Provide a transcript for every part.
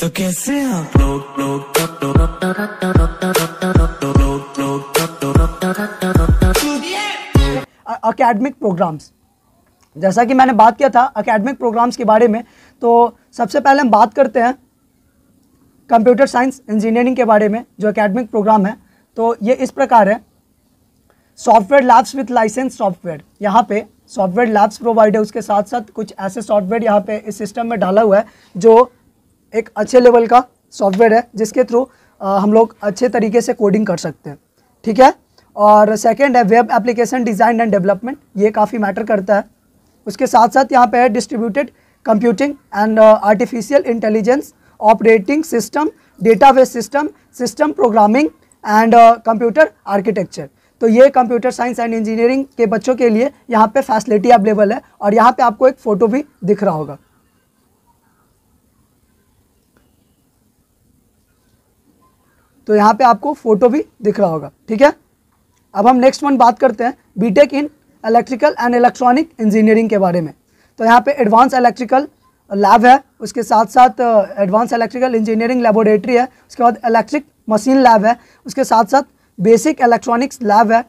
तो कैसे academic programmes जैसा कि मैंने बात किया था अकेडमिक प्रोग्राम्स के बारे में तो सबसे पहले हम बात करते हैं कंप्यूटर साइंस इंजीनियरिंग के बारे में जो अकेडमिक प्रोग्राम है तो ये इस प्रकार है software labs with licence software यहाँ पे सॉफ्टवेयर लैब्स प्रोवाइड है उसके साथ साथ कुछ ऐसे सॉफ्टवेयर यहाँ पे इस सिस्टम में डाला हुआ है जो एक अच्छे लेवल का सॉफ्टवेयर है जिसके थ्रू हम लोग अच्छे तरीके से कोडिंग कर सकते हैं ठीक है और सेकेंड है web application design and development ये काफ़ी मैटर करता है उसके साथ साथ यहाँ पे है distributed computing and artificial intelligence operating system database system system programming and computer architecture तो ये कंप्यूटर साइंस एंड इंजीनियरिंग के बच्चों के लिए यहाँ पे फैसिलिटी अवेलेबल है और यहाँ पे आपको एक फ़ोटो भी दिख रहा होगा तो यहाँ पे आपको फोटो भी दिख रहा होगा ठीक है अब हम नेक्स्ट वन बात करते हैं B Tech in electrical and electronic engineering के बारे में तो यहाँ पे एडवांस इलेक्ट्रिकल लैब है उसके साथ साथ एडवांस इलेक्ट्रिकल इंजीनियरिंग लेबोरेटरी है उसके बाद इलेक्ट्रिक मशीन लैब है उसके साथ साथ बेसिक इलेक्ट्रॉनिक्स लैब है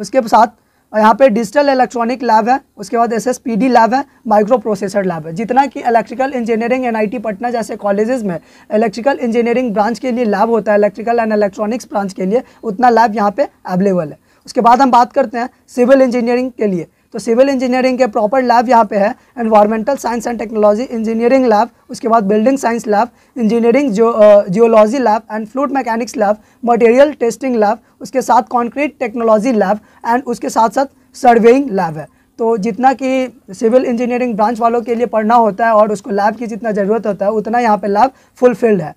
उसके साथ और यहाँ पे डिजिटल इलेक्ट्रॉनिक लैब है उसके बाद S S P D lab है माइक्रो प्रोसेसर लैब है जितना कि electrical engineering N I T Patna जैसे कॉलेजेस में इलेक्ट्रिकल इंजीनियरिंग ब्रांच के लिए लैब होता है इलेक्ट्रिकल एंड इलेक्ट्रॉनिक्स ब्रांच के लिए उतना लैब यहाँ पे अवेलेबल है उसके बाद हम बात करते हैं सिविल इंजीनियरिंग के लिए तो सिविल इंजीनियरिंग के प्रॉपर लैब यहाँ पे है environmental science and technology engineering lab उसके बाद building science lab engineering geology lab and fluid mechanics lab material testing lab उसके साथ कॉन्क्रीट टेक्नोलॉजी लैब एंड उसके साथ साथ सर्वेइंग लैब है तो जितना कि सिविल इंजीनियरिंग ब्रांच वालों के लिए पढ़ना होता है और उसको लैब की जितना ज़रूरत होता है उतना यहाँ पे लैब फुलफिल्ड है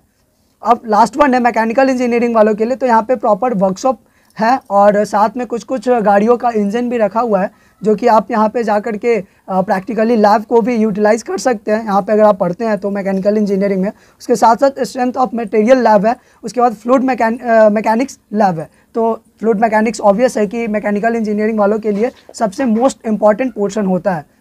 अब लास्ट वन है मैकेनिकल इंजीनियरिंग वालों के लिए तो यहाँ पे प्रॉपर वर्कशॉप है और साथ में कुछ कुछ गाड़ियों का इंजन भी रखा हुआ है जो कि आप यहाँ पे जा कर के प्रैक्टिकली लैब को भी यूटिलाइज कर सकते हैं यहाँ पे अगर आप पढ़ते हैं तो मैकेनिकल इंजीनियरिंग में उसके साथ साथ स्ट्रेंथ ऑफ मटेरियल लैब है उसके बाद फ्लूड मैकेनिक्स लैब है तो फ्लूड मैकेनिक्स ऑब्वियस है कि मैकेनिकल इंजीनियरिंग वालों के लिए सबसे मोस्ट इंपॉर्टेंट पोर्शन होता है